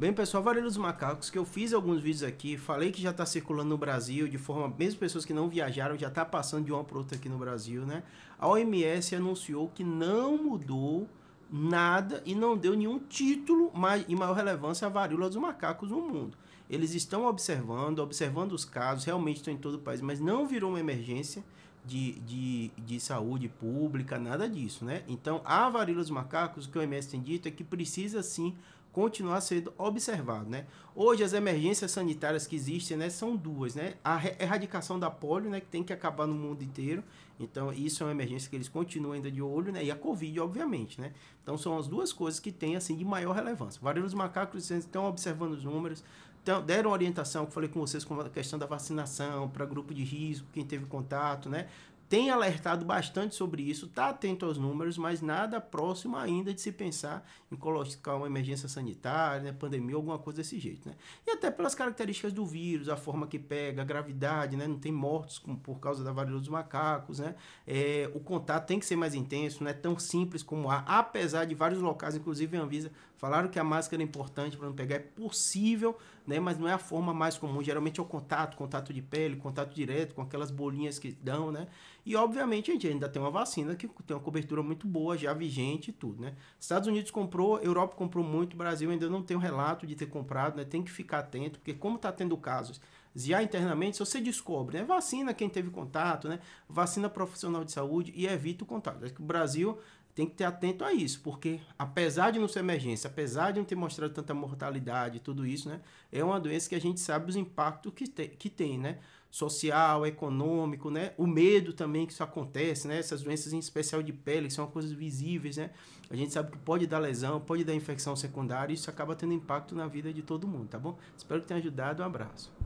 Bem, pessoal, varíola dos Macacos, que eu fiz alguns vídeos aqui, falei que já está circulando no Brasil, de forma, mesmo pessoas que não viajaram, já está passando de uma para outra aqui no Brasil, né? A OMS anunciou que não mudou nada e não deu nenhum título mas e maior relevância à varíola dos macacos no mundo. Eles estão observando, observando os casos, realmente estão em todo o país, mas não virou uma emergência, de, de, de saúde pública, nada disso, né? Então, a varíola dos macacos, o que o MS tem dito é que precisa sim continuar sendo observado, né? Hoje as emergências sanitárias que existem, né, são duas, né? A erradicação da polio, né, que tem que acabar no mundo inteiro. Então, isso é uma emergência que eles continuam ainda de olho, né? E a COVID, obviamente, né? Então, são as duas coisas que têm assim de maior relevância. Varíola dos macacos, estão observando os números, então, deram orientação, eu falei com vocês, com a questão da vacinação para grupo de risco, quem teve contato, né? tem alertado bastante sobre isso, está atento aos números, mas nada próximo ainda de se pensar em colocar uma emergência sanitária, né, pandemia, alguma coisa desse jeito. Né? E até pelas características do vírus, a forma que pega, a gravidade, né, não tem mortos por causa da varíola dos macacos, né? É, o contato tem que ser mais intenso, não é tão simples como há, apesar de vários locais, inclusive a Anvisa, falaram que a máscara é importante para não pegar, é possível, né, mas não é a forma mais comum, geralmente é o contato, contato de pele, contato direto com aquelas bolinhas que dão, né? E, obviamente, a gente ainda tem uma vacina que tem uma cobertura muito boa, já vigente e tudo, né? Estados Unidos comprou, Europa comprou muito, Brasil ainda não tem um relato de ter comprado, né? Tem que ficar atento, porque como está tendo casos já internamente, se você descobre, né? Vacina quem teve contato, né? Vacina profissional de saúde e evita o contato. Acho que o Brasil tem que ter atento a isso, porque apesar de não ser emergência, apesar de não ter mostrado tanta mortalidade e tudo isso, né, é uma doença que a gente sabe os impactos que, te, que tem, né? Social, econômico, né? O medo também que isso acontece, né? Essas doenças em especial de pele, que são coisas visíveis, né? A gente sabe que pode dar lesão, pode dar infecção secundária, e isso acaba tendo impacto na vida de todo mundo, tá bom? Espero que tenha ajudado, um abraço.